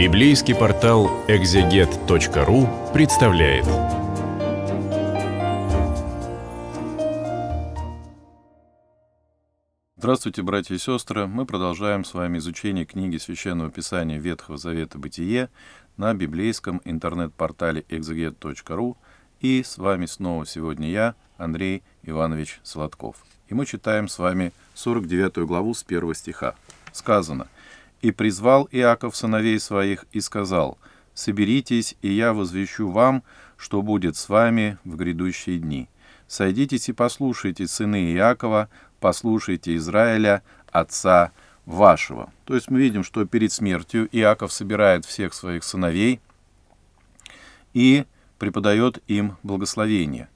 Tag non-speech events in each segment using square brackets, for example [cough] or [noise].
Библейский портал экзегет.ру представляет. Здравствуйте, братья и сестры! Мы продолжаем с вами изучение книги Священного Писания Ветхого Завета «Бытие» на библейском интернет-портале экзегет.ру. И с вами снова сегодня я, Андрей Иванович Сладков. И мы читаем с вами 49 главу с 1 стиха. Сказано – и призвал Иаков сыновей своих и сказал, «Соберитесь, и я возвещу вам, что будет с вами в грядущие дни. Сойдитесь и послушайте сыны Иакова, послушайте Израиля, отца вашего». То есть мы видим, что перед смертью Иаков собирает всех своих сыновей и преподает им благословение,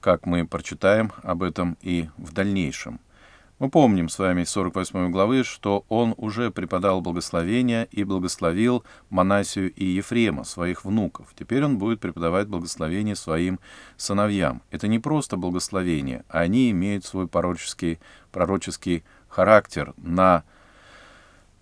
как мы прочитаем об этом и в дальнейшем – мы помним с вами из 48 главы, что он уже преподал благословение и благословил Манасию и Ефрема, своих внуков. Теперь он будет преподавать благословение своим сыновьям. Это не просто благословение, а они имеют свой пророческий, пророческий характер на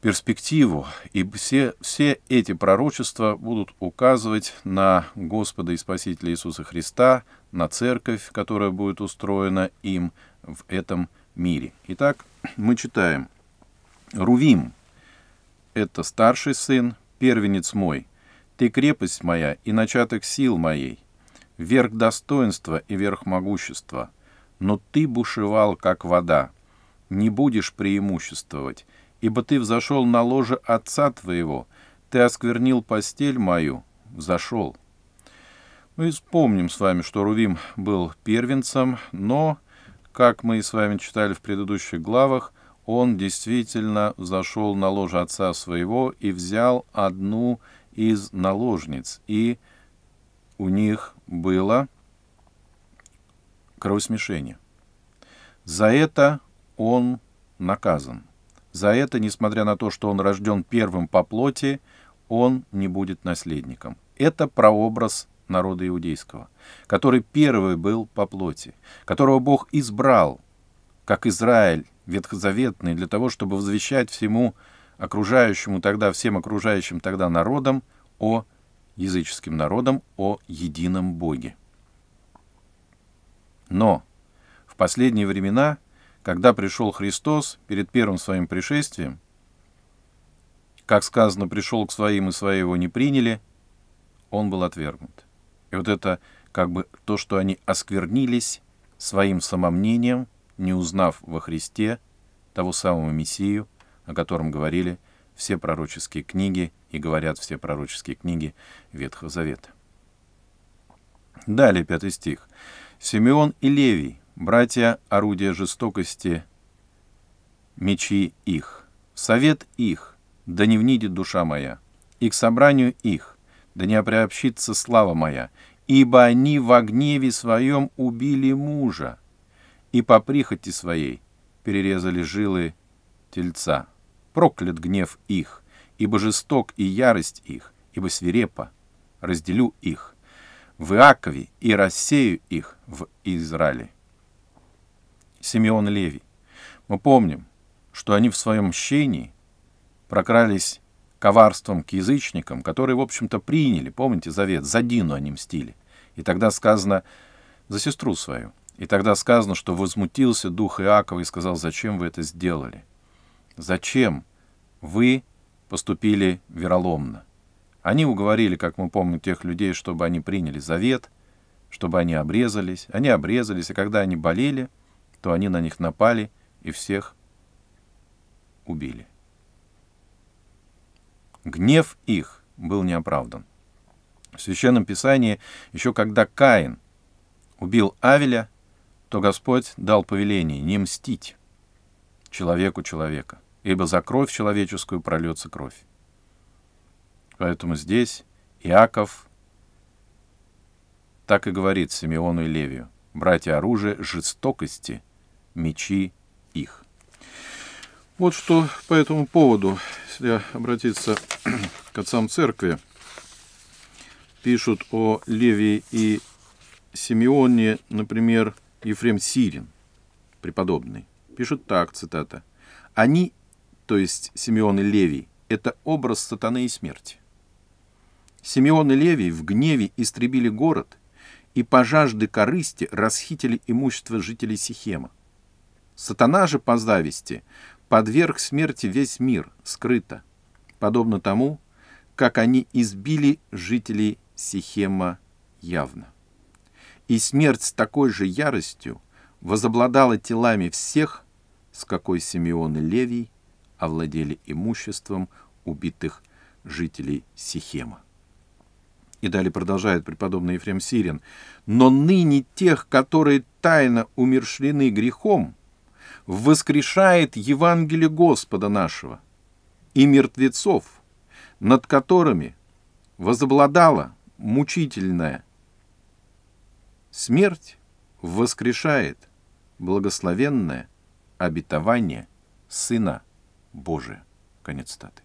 перспективу, и все, все эти пророчества будут указывать на Господа и Спасителя Иисуса Христа, на церковь, которая будет устроена им в этом мире мире. Итак, мы читаем. Рувим — это старший сын, первенец мой. Ты крепость моя и начаток сил моей, верх достоинства и верх могущества. Но ты бушевал, как вода. Не будешь преимуществовать, ибо ты взошел на ложе отца твоего, ты осквернил постель мою, взошел. Мы вспомним с вами, что Рувим был первенцем, но как мы с вами читали в предыдущих главах, он действительно зашел на ложе отца своего и взял одну из наложниц, и у них было кровосмешение. За это он наказан. За это, несмотря на то, что он рожден первым по плоти, он не будет наследником. Это прообраз народа иудейского, который первый был по плоти, которого Бог избрал, как Израиль ветхозаветный, для того, чтобы возвещать всему окружающему тогда, всем окружающим тогда народам о языческим народам о едином Боге. Но в последние времена, когда пришел Христос перед первым своим пришествием, как сказано, пришел к своим, и свои его не приняли, он был отвергнут. И вот это как бы то, что они осквернились своим самомнением, не узнав во Христе того самого Мессию, о котором говорили все пророческие книги и говорят все пророческие книги Ветхого Завета. Далее, пятый стих. «Симеон и Левий, братья орудия жестокости, мечи их, совет их, да не внидит душа моя, и к собранию их, да не приобщится слава моя, ибо они в гневе своем убили мужа, и по прихоти своей перерезали жилы тельца. Проклят гнев их, ибо жесток и ярость их, ибо свирепо разделю их в Иакове и рассею их в Израиле. Симеон Леви. Мы помним, что они в своем мщении прокрались коварством к язычникам, которые, в общем-то, приняли, помните, завет, за Дину они мстили. И тогда сказано за сестру свою. И тогда сказано, что возмутился дух Иакова и сказал, зачем вы это сделали? Зачем вы поступили вероломно? Они уговорили, как мы помним, тех людей, чтобы они приняли завет, чтобы они обрезались. Они обрезались, и когда они болели, то они на них напали и всех убили. Гнев их был неоправдан. В Священном Писании еще когда Каин убил Авеля, то Господь дал повеление не мстить человеку человека, ибо за кровь человеческую прольется кровь. Поэтому здесь Иаков так и говорит Симеону и Левию, братья оружие жестокости, мечи их. Вот что по этому поводу, если обратиться к отцам церкви, пишут о Левии и Симеоне, например, Ефрем Сирин, преподобный, пишет так, цитата, «Они, то есть Симеон и Левий, это образ сатаны и смерти. Симеон и Левий в гневе истребили город и по жажде корысти расхитили имущество жителей Сихема. Сатана же по зависти подверг смерти весь мир скрыто, подобно тому, как они избили жителей Сихема явно. И смерть с такой же яростью возобладала телами всех, с какой Симеон и Левий овладели имуществом убитых жителей Сихема. И далее продолжает преподобный Ефрем Сирин. «Но ныне тех, которые тайно умершлены грехом, воскрешает Евангелие Господа нашего и мертвецов, над которыми возобладала мучительная смерть, воскрешает благословенное обетование Сына Божия. Конец статы.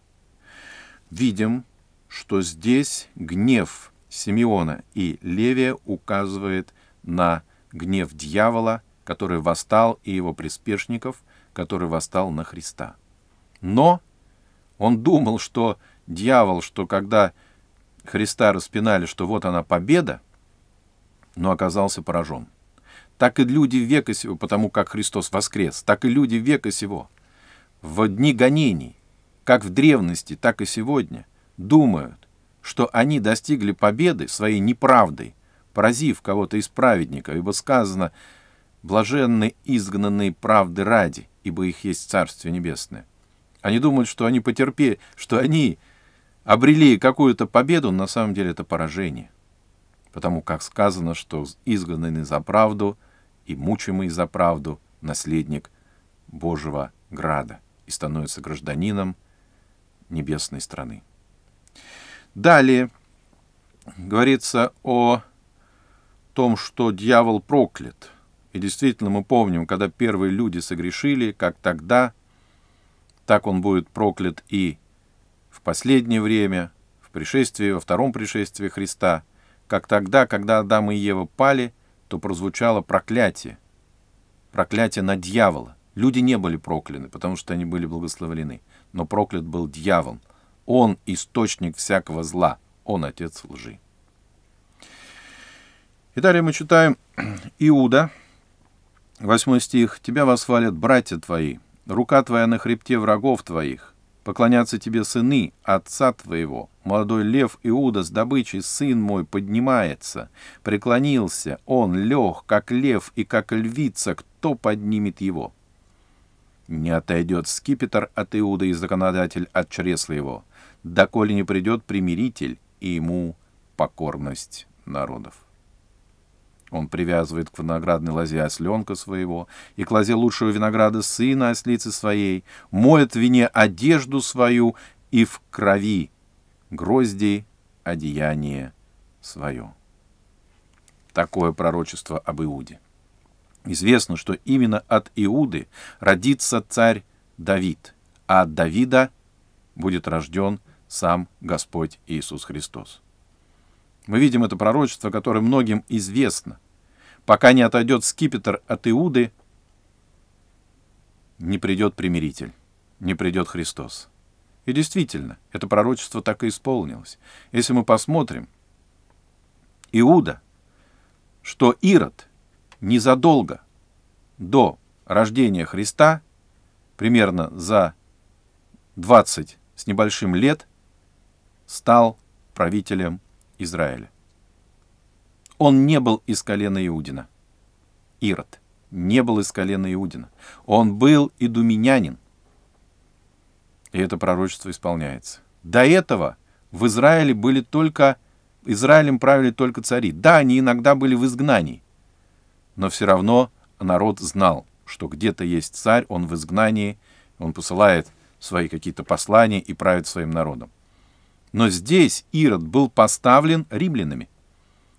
Видим, что здесь гнев Симеона и Левия указывает на гнев дьявола который восстал, и его приспешников, который восстал на Христа. Но он думал, что дьявол, что когда Христа распинали, что вот она победа, но оказался поражен. Так и люди века сего, потому как Христос воскрес, так и люди века сего, в дни гонений, как в древности, так и сегодня, думают, что они достигли победы своей неправдой, поразив кого-то из праведников, ибо сказано, Блаженны изгнанные правды ради, ибо их есть Царствие Небесное. Они думают, что они потерпели, что они обрели какую-то победу, но на самом деле это поражение. Потому как сказано, что изгнанный за правду и мучимый за правду наследник Божьего града и становится гражданином небесной страны. Далее говорится о том, что дьявол проклят – и действительно, мы помним, когда первые люди согрешили, как тогда, так он будет проклят и в последнее время, в пришествии, во втором пришествии Христа. Как тогда, когда Адам и Ева пали, то прозвучало проклятие. Проклятие на дьявола. Люди не были прокляны, потому что они были благословлены. Но проклят был дьявол. Он источник всякого зла. Он отец лжи. И далее мы читаем [clears throat] Иуда, Восьмой стих. «Тебя восхвалят братья твои, рука твоя на хребте врагов твоих, поклонятся тебе сыны отца твоего. Молодой лев Иуда с добычей, сын мой, поднимается, преклонился, он лег, как лев и как львица, кто поднимет его?» Не отойдет скипетр от Иуда и законодатель от чресла его, доколе не придет примиритель и ему покорность народов. Он привязывает к виноградной лозе осленка своего, и к лозе лучшего винограда сына ослицы своей, моет в вине одежду свою и в крови грозди одеяние свое. Такое пророчество об Иуде. Известно, что именно от Иуды родится царь Давид, а от Давида будет рожден сам Господь Иисус Христос. Мы видим это пророчество, которое многим известно. Пока не отойдет скипетр от Иуды, не придет примиритель, не придет Христос. И действительно, это пророчество так и исполнилось. Если мы посмотрим, Иуда, что Ирод незадолго до рождения Христа, примерно за 20 с небольшим лет, стал правителем Израиля. Он не был из колена Иудина. Ирод не был из колена Иудина. Он был идуминянин. И это пророчество исполняется. До этого в Израиле были только... Израилем правили только цари. Да, они иногда были в изгнании. Но все равно народ знал, что где-то есть царь, он в изгнании, он посылает свои какие-то послания и правит своим народом но здесь Ирод был поставлен римлянами.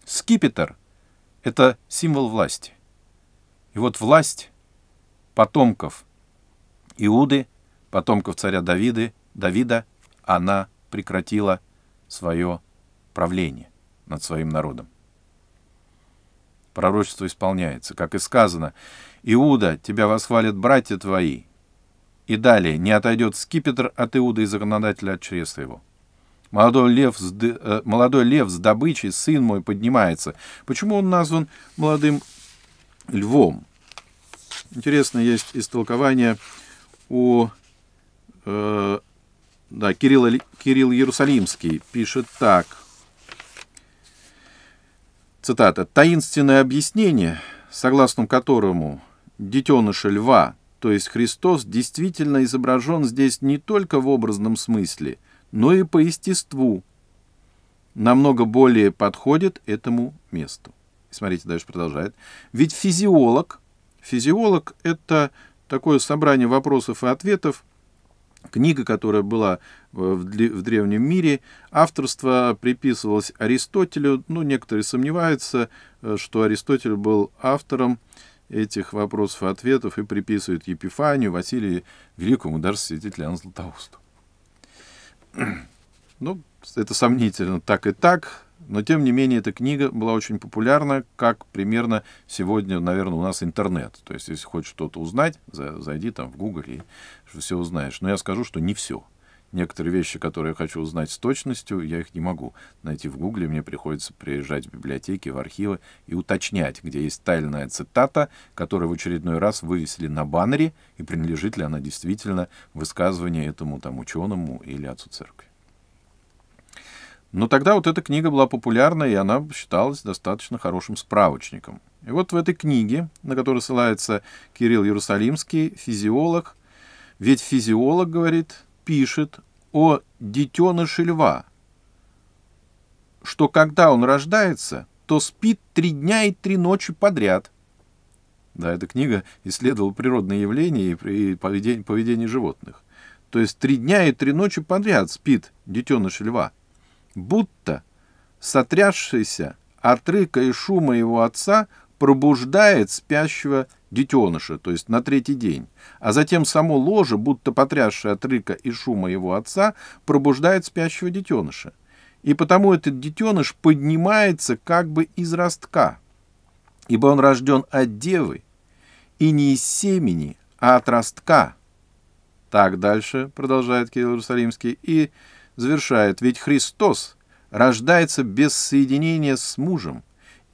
Скипетр — это символ власти. И вот власть потомков Иуды, потомков царя Давиды, Давида, она прекратила свое правление над своим народом. Пророчество исполняется, как и сказано, «Иуда, тебя восхвалят братья твои». И далее, «Не отойдет скипетр от Иуда и законодателя от чреса его». Молодой лев, с, э, молодой лев с добычей, сын мой, поднимается. Почему он назван молодым львом? Интересно, есть истолкование у Э, да, Кирилл, Кирилл Иерусалимский пишет так. Цитата. «Таинственное объяснение, согласно которому детеныша льва, то есть Христос, действительно изображен здесь не только в образном смысле – но и по естеству намного более подходит этому месту. смотрите, дальше продолжает. Ведь физиолог, физиолог — это такое собрание вопросов и ответов, книга, которая была в, древнем мире, авторство приписывалось Аристотелю, ну, некоторые сомневаются, э, что Аристотель был автором этих вопросов и ответов и приписывают Епифанию, Василию Великому, даже святителю Иоанну Златоусту. [clears throat] Ну, это сомнительно, так и так. Но, тем не менее, эта книга была очень популярна, как примерно сегодня, наверное, у нас интернет. То есть, если хочешь что-то узнать, зайди там в Google и все узнаешь. Но я скажу, что не все. Некоторые вещи, которые я хочу узнать с точностью, я их не могу найти в Гугле. Мне приходится приезжать в библиотеки, в архивы и уточнять, где есть тайная цитата, которая в очередной раз вывесили на баннере, и принадлежит ли она действительно высказыванию этому там ученому или отцу церкви. Но тогда вот эта книга была популярна, и она считалась достаточно хорошим справочником. И вот в этой книге, на которую ссылается Кирилл Иерусалимский, физиолог, ведь физиолог, говорит, пишет о детеныше льва, что когда он рождается, то спит три дня и три ночи подряд. Да, эта книга исследовала природные явления и поведение, поведение животных. То есть три дня и три ночи подряд спит детеныш льва. Будто сотрясшийся от рыка и шума его отца пробуждает спящего детеныша, то есть на третий день, а затем само ложе, будто потрясшее от рыка и шума его отца, пробуждает спящего детеныша. И потому этот детеныш поднимается как бы из ростка, ибо он рожден от девы, и не из семени, а от ростка. Так дальше, продолжает Кирилл Иерусалимский, и завершает, ведь Христос рождается без соединения с мужем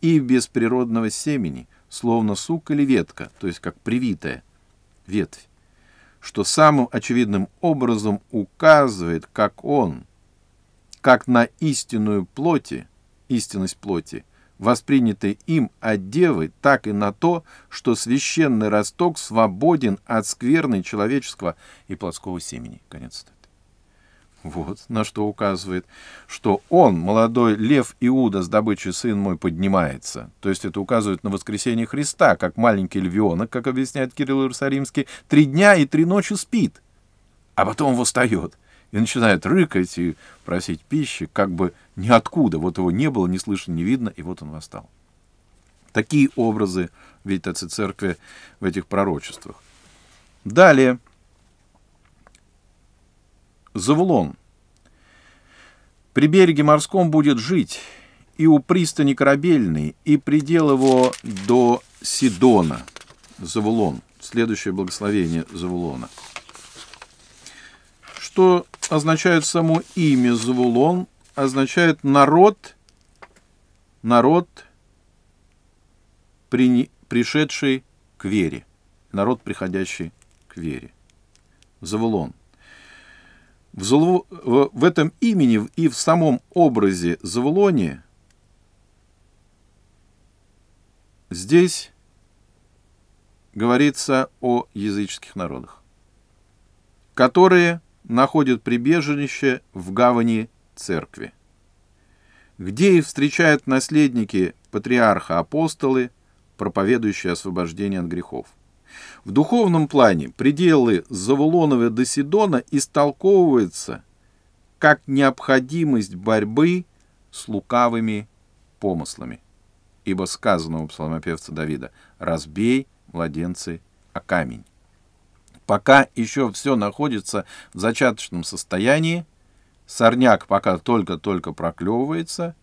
и без природного семени – словно сук или ветка, то есть как привитая ветвь, что самым очевидным образом указывает, как он, как на истинную плоти, истинность плоти, воспринятой им от девы, так и на то, что священный росток свободен от скверной человеческого и плотского семени. Конец вот на что указывает, что он, молодой лев Иуда с добычей сын мой, поднимается. То есть это указывает на воскресение Христа, как маленький львенок, как объясняет Кирилл Иерусалимский, три дня и три ночи спит, а потом восстает и начинает рыкать и просить пищи, как бы ниоткуда. Вот его не было, не слышно, не видно, и вот он восстал. Такие образы видят отцы церкви в этих пророчествах. Далее, Завулон. При береге морском будет жить и у пристани корабельный, и предел его до Сидона. Завулон. Следующее благословение Завулона. Что означает само имя Завулон? Означает народ, народ, при, пришедший к вере. Народ, приходящий к вере. Завулон – в, Зулу... в этом имени и в самом образе Завулони здесь говорится о языческих народах, которые находят прибежище в гавани церкви, где их встречают наследники патриарха-апостолы, проповедующие освобождение от грехов – в духовном плане пределы Завулонова до Сидона истолковываются как необходимость борьбы с лукавыми помыслами. Ибо сказано у псалмопевца Давида «разбей, младенцы, о камень». Пока еще все находится в зачаточном состоянии, сорняк пока только-только проклевывается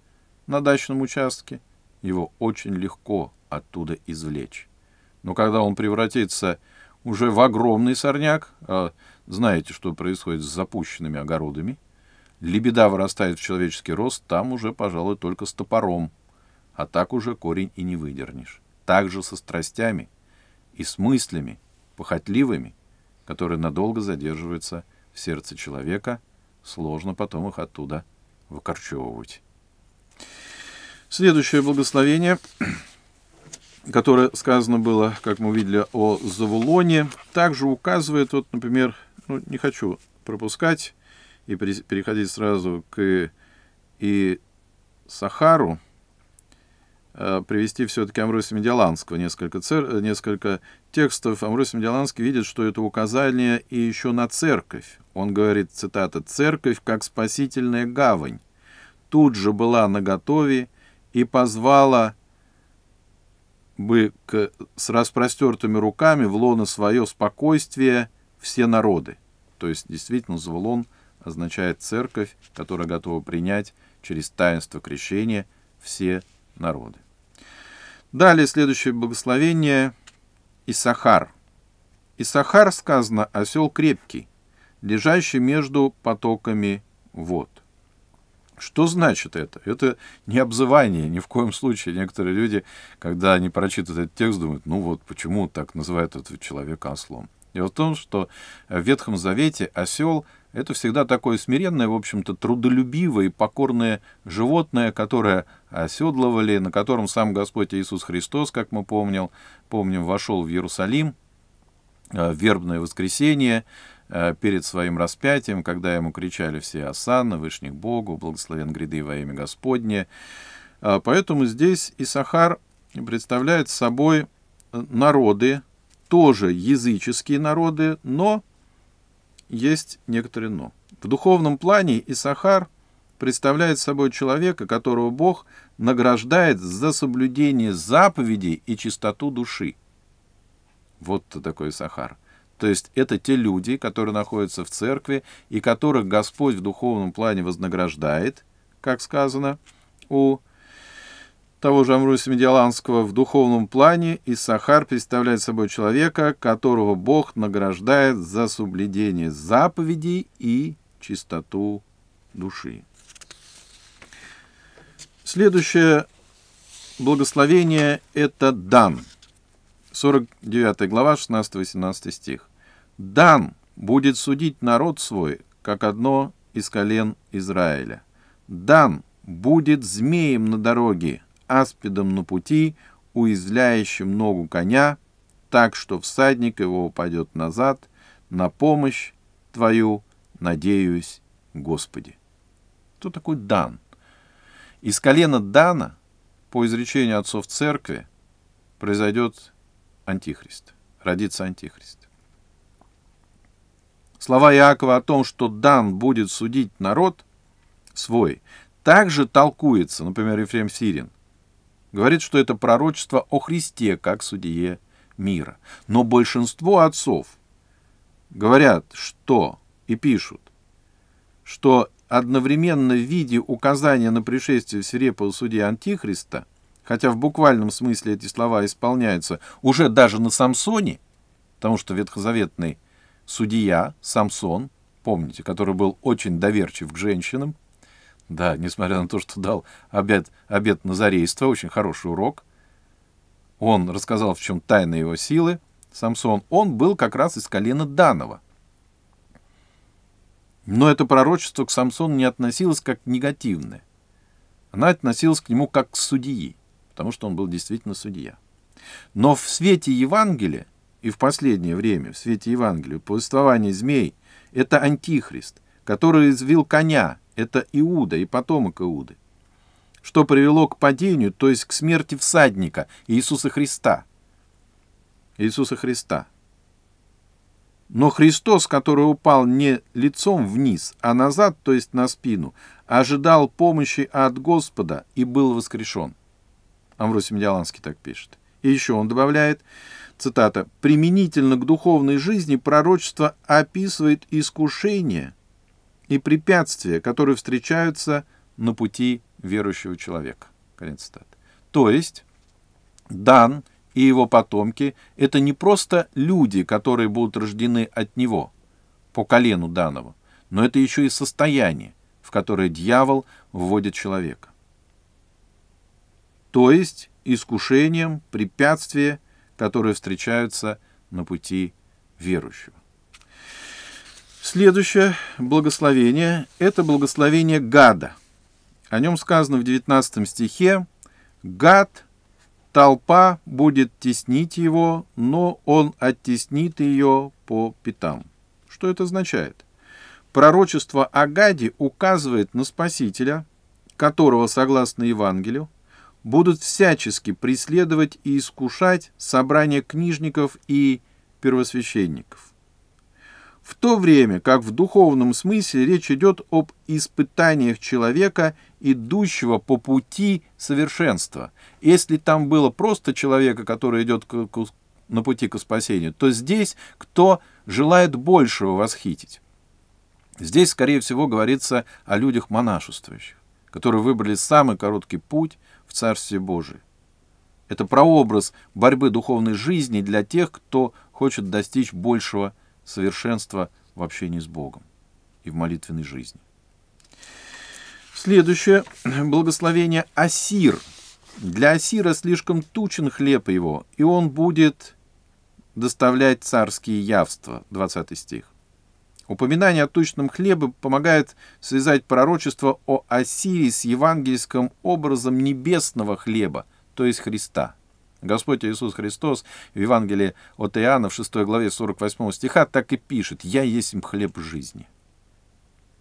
на дачном участке, его очень легко оттуда извлечь. Но когда он превратится уже в огромный сорняк, а знаете, что происходит с запущенными огородами, лебеда вырастает в человеческий рост, там уже, пожалуй, только с топором, а так уже корень и не выдернешь. Так же со страстями и с мыслями, похотливыми, которые надолго задерживаются в сердце человека, сложно потом их оттуда выкорчевывать. Следующее благословение которое сказано было, как мы видели о Завулоне, также указывает, вот, например, ну, не хочу пропускать и переходить сразу к и Сахару, а, привести все-таки Амросия Медиаланского. Несколько, цер... несколько текстов Амросия Медиаланский видит, что это указание и еще на церковь. Он говорит, цитата, «Церковь как спасительная гавань. Тут же была наготове и позвала бы к, с распростертыми руками в лоно свое спокойствие все народы. То есть действительно Завулон означает церковь, которая готова принять через таинство крещения все народы. Далее следующее благословение Исахар. Исахар сказано осел крепкий, лежащий между потоками вод. Что значит это? Это не обзывание, ни в коем случае. Некоторые люди, когда они прочитывают этот текст, думают, ну вот почему так называют этого человека ослом. Дело в том, что в Ветхом Завете осел — это всегда такое смиренное, в общем-то, трудолюбивое и покорное животное, которое оседлывали, на котором сам Господь Иисус Христос, как мы помнил, помним, вошел в Иерусалим, э, в вербное воскресенье, Э, перед своим распятием, когда ему кричали все «Осанна, Вышних Богу, благословен гряды во имя Господне». Э, поэтому здесь Исахар представляет собой э, народы, тоже языческие народы, но есть некоторые «но». В духовном плане Исахар представляет собой человека, которого Бог награждает за соблюдение заповедей и чистоту души. Вот такой Исахар. То есть это те люди, которые находятся в церкви и которых Господь в духовном плане вознаграждает, как сказано у того же Амруса Медиаланского, в духовном плане Иссахар представляет собой человека, которого Бог награждает за соблюдение заповедей и чистоту души. Следующее благословение – это Дан. 49 глава, 16-18 стих. Дан будет судить народ свой, как одно из колен Израиля. Дан будет змеем на дороге, аспидом на пути, уязвляющим ногу коня, так что всадник его упадет назад, на помощь твою надеюсь, Господи. Кто такой Дан? Из колена Дана, по изречению отцов церкви, произойдет антихрист, родится антихрист. Слова Иакова о том, что Дан будет судить народ свой, также толкуется, например, Ефрем Сирин. Говорит, что это пророчество о Христе как судье мира. Но большинство отцов говорят, что и пишут, что одновременно в виде указания на пришествие свирепого судьи Антихриста, хотя в буквальном смысле эти слова исполняются уже даже на Самсоне, потому что ветхозаветный судья Самсон, помните, который был очень доверчив к женщинам, да, несмотря на то, что дал обед, обед назарейства, очень хороший урок, он рассказал, в чем тайна его силы, Самсон, он был как раз из колена Данова. Но это пророчество к Самсону не относилось как негативное. Она относилась к нему как к судьи, потому что он был действительно судья. Но в свете Евангелия и в последнее время в свете Евангелия повествование змей – это антихрист, который извил коня, это Иуда и потомок Иуды, что привело к падению, то есть к смерти всадника Иисуса Христа. Иисуса Христа. Но Христос, который упал не лицом вниз, а назад, то есть на спину, ожидал помощи от Господа и был воскрешен. Амвросий Медиаланский так пишет. И еще он добавляет, цитата, «применительно к духовной жизни пророчество описывает искушения и препятствия, которые встречаются на пути верующего человека». Конец цитаты. То есть Дан и его потомки – это не просто люди, которые будут рождены от него, по колену Данова, но это еще и состояние, в которое дьявол вводит человека. То есть искушением, препятствием – которые встречаются на пути верующего. Следующее благословение – это благословение Гада. О нем сказано в 19 стихе «Гад, толпа будет теснить его, но он оттеснит ее по пятам». Что это означает? Пророчество о Гаде указывает на Спасителя, которого, согласно Евангелию, будут всячески преследовать и искушать собрание книжников и первосвященников. В то время как в духовном смысле речь идет об испытаниях человека, идущего по пути совершенства. Если там было просто человека, который идет к, к, на пути к спасению, то здесь кто желает большего восхитить. Здесь, скорее всего, говорится о людях монашествующих, которые выбрали самый короткий путь, в Царстве Божие. Это прообраз борьбы духовной жизни для тех, кто хочет достичь большего совершенства в общении с Богом и в молитвенной жизни. Следующее [clears throat] благословение – Асир. Для Асира слишком тучен хлеб его, и он будет доставлять царские явства. 20 стих. Упоминание о точном хлебе помогает связать пророчество о Осирии с евангельским образом небесного хлеба, то есть Христа. Господь Иисус Христос в Евангелии от Иоанна в 6 главе 48 стиха так и пишет «Я есть им хлеб жизни».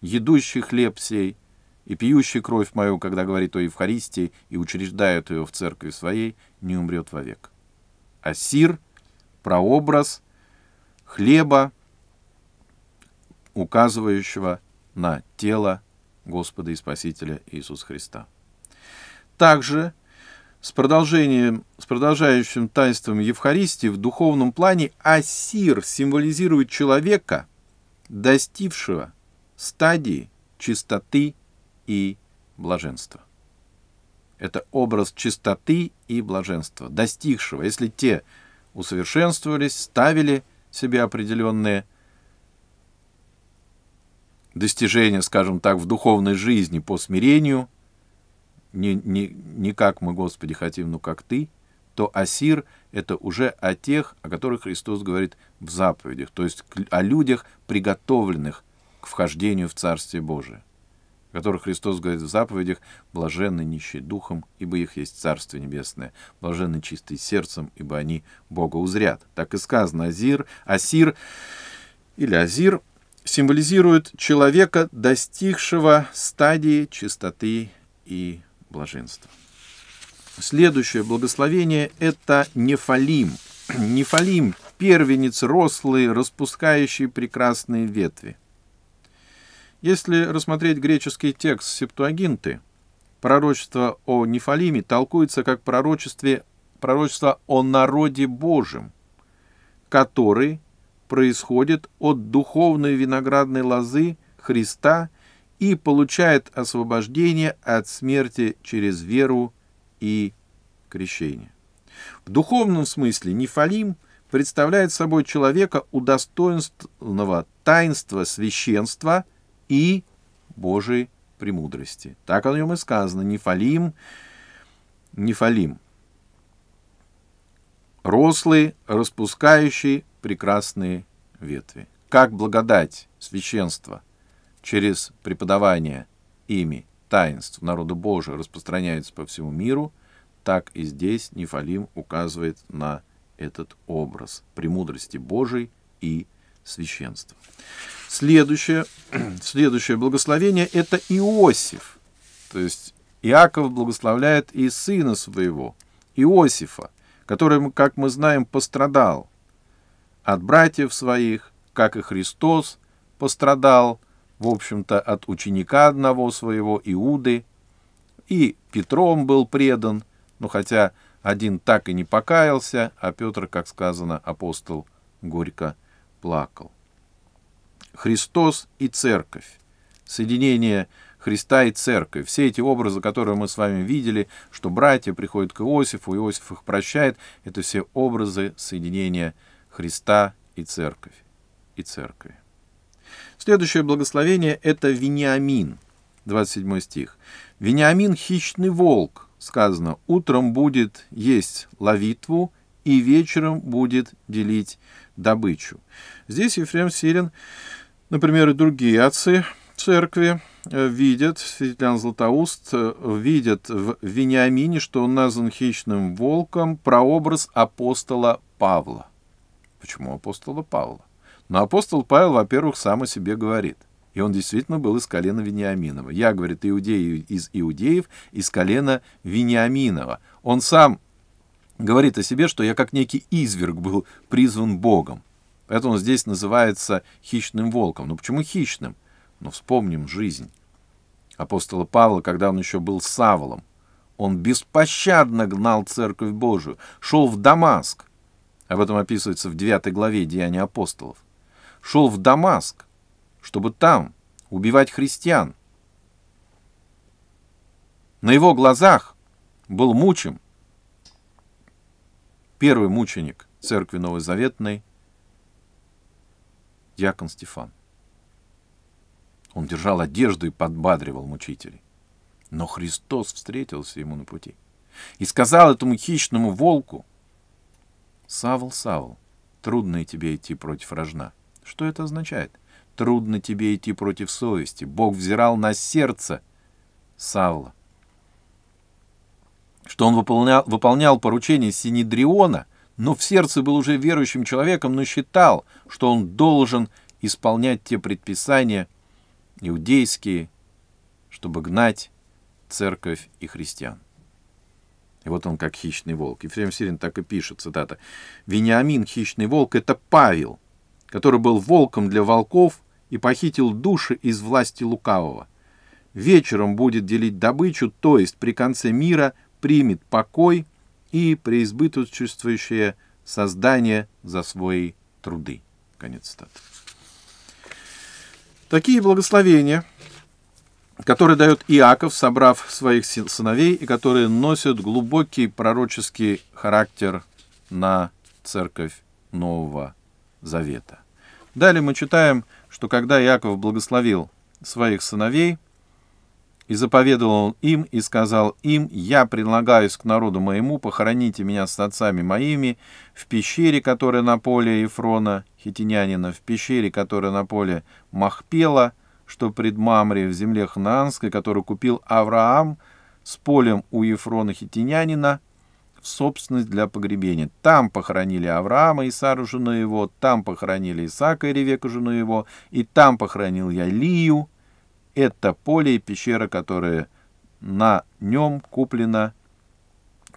«Едущий хлеб сей и пьющий кровь мою, когда говорит о Евхаристии и учреждает ее в церкви своей, не умрет вовек». Асир, прообраз хлеба, указывающего на тело Господа и Спасителя Иисуса Христа. Также с, продолжением, с продолжающим таинством Евхаристии в духовном плане асир символизирует человека, достигшего стадии чистоты и блаженства. Это образ чистоты и блаженства, достигшего, если те усовершенствовались, ставили себе определенные достижения, скажем так, в духовной жизни по смирению, не, не, не как мы, Господи, хотим, но как Ты, то Асир — это уже о тех, о которых Христос говорит в заповедях, то есть о людях, приготовленных к вхождению в Царствие Божие, о которых Христос говорит в заповедях «блаженны нищие духом, ибо их есть Царствие Небесное, блаженны чистые сердцем, ибо они Бога узрят». Так и сказано «Азир», «Асир» или «Азир» символизирует человека, достигшего стадии чистоты и блаженства. Следующее благословение – это нефалим. [clears throat] Нефалим – первенец рослый, распускающий прекрасные ветви. Если рассмотреть греческий текст Септуагинты, пророчество о Нефалиме толкуется как пророчество о народе Божьем, который происходит от духовной виноградной лозы Христа и получает освобождение от смерти через веру и крещение. В духовном смысле Нефалим представляет собой человека удостоенного таинства священства и Божией премудрости. Так о нем и сказано. Нефалим, Нефалим рослые, распускающие прекрасные ветви. Как благодать священства через преподавание ими таинств народу Божия распространяется по всему миру, так и здесь Нефалим указывает на этот образ премудрости Божией и священства. Следующее, [clears throat] следующее благословение – это Иосиф. То есть Иаков благословляет и сына своего, Иосифа – который, как мы знаем, пострадал от братьев своих, как и Христос пострадал, в общем-то, от ученика одного своего, Иуды, и Петром был предан, но хотя один так и не покаялся, а Петр, как сказано, апостол горько плакал. Христос и Церковь. Соединение Христа и Церковь. Все эти образы, которые мы с вами видели, что братья приходят к Иосифу, Иосиф их прощает, это все образы соединения Христа и Церковь. И Церкви. Следующее благословение – это Вениамин, 27 стих. «Вениамин – хищный волк, сказано, утром будет есть ловитву, и вечером будет делить добычу». Здесь Ефрем Сирин, например, и другие отцы – церкви э, видят, святитель Златоуст э, видит в Вениамине, что он назван хищным волком, прообраз апостола Павла. Почему апостола Павла? Но апостол Павел, во-первых, сам о себе говорит. И он действительно был из колена Вениаминова. Я, говорит, иудеи из иудеев, из колена Вениаминова. Он сам говорит о себе, что я как некий изверг был призван Богом. Это он здесь называется хищным волком. Но почему хищным? Но вспомним жизнь апостола Павла, когда он еще был Савлом, Он беспощадно гнал Церковь Божию, шел в Дамаск. Об этом описывается в 9 главе Деяния апостолов. Шел в Дамаск, чтобы там убивать христиан. На его глазах был мучим первый мученик Церкви Заветной, диакон Стефан. Он держал одежду и подбадривал мучителей. Но Христос встретился ему на пути и сказал этому хищному волку, «Савл, Савл, трудно тебе идти против рожна». Что это означает? Трудно тебе идти против совести. Бог взирал на сердце Савла. Что он выполнял, выполнял поручение Синедриона, но в сердце был уже верующим человеком, но считал, что он должен исполнять те предписания, иудейские, чтобы гнать церковь и христиан. И вот он как хищный волк. Ефрем Сирин так и пишет, цитата. «Вениамин, хищный волк, это Павел, который был волком для волков и похитил души из власти лукавого. Вечером будет делить добычу, то есть при конце мира примет покой и преизбыточествующее создание за свои труды». Конец цитаты. Такие благословения, которые дает Иаков, собрав своих сыновей, и которые носят глубокий пророческий характер на церковь Нового Завета. Далее мы читаем, что когда Иаков благословил своих сыновей – и заповедовал он им, и сказал им, «Я предлагаюсь к народу моему, похороните меня с отцами моими в пещере, которая на поле Ефрона, хитинянина, в пещере, которая на поле Махпела, что пред Мамре в земле Ханаанской, которую купил Авраам с полем у Ефрона хитинянина, в собственность для погребения. Там похоронили Авраама и Сару, жену его, там похоронили Исаака и Ревеку, жену его, и там похоронил я Лию, это поле и пещера, которые на нем куплено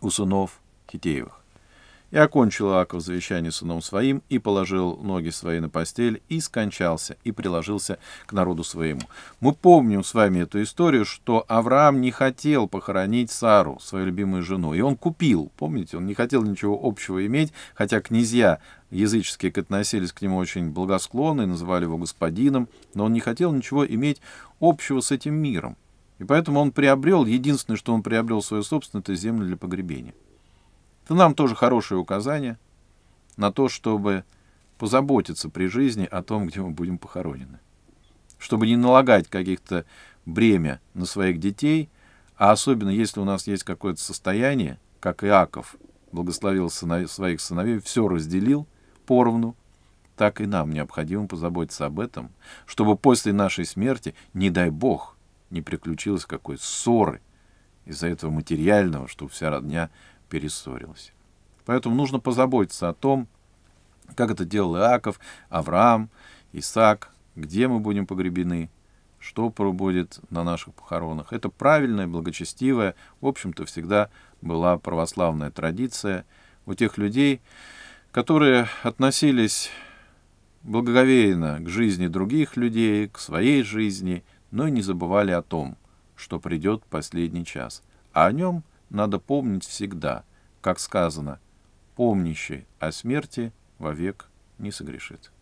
у сынов Хитеевых. И окончил Аков завещание сыном своим, и положил ноги свои на постель, и скончался, и приложился к народу своему. Мы помним с вами эту историю, что Авраам не хотел похоронить Сару, свою любимую жену, и он купил, помните, он не хотел ничего общего иметь, хотя князья языческие относились к нему очень благосклонно и называли его господином, но он не хотел ничего иметь общего с этим миром. И поэтому он приобрел, единственное, что он приобрел свою собственную, это землю для погребения. Это нам тоже хорошее указание на то, чтобы позаботиться при жизни о том, где мы будем похоронены. Чтобы не налагать каких-то бремя на своих детей, а особенно если у нас есть какое-то состояние, как Иаков благословил сынов... своих сыновей, все разделил поровну, так и нам необходимо позаботиться об этом, чтобы после нашей смерти, не дай бог, не приключилось какой ссоры из-за этого материального, что вся родня перессорилась. Поэтому нужно позаботиться о том, как это делал Иаков, Авраам, Исаак, где мы будем погребены, что будет на наших похоронах. Это правильная, благочестивая, в общем-то, всегда была православная традиция у тех людей, которые относились благоговейно к жизни других людей, к своей жизни, но и не забывали о том, что придет последний час. А о нем – надо помнить всегда, как сказано, помнящий о смерти вовек не согрешит.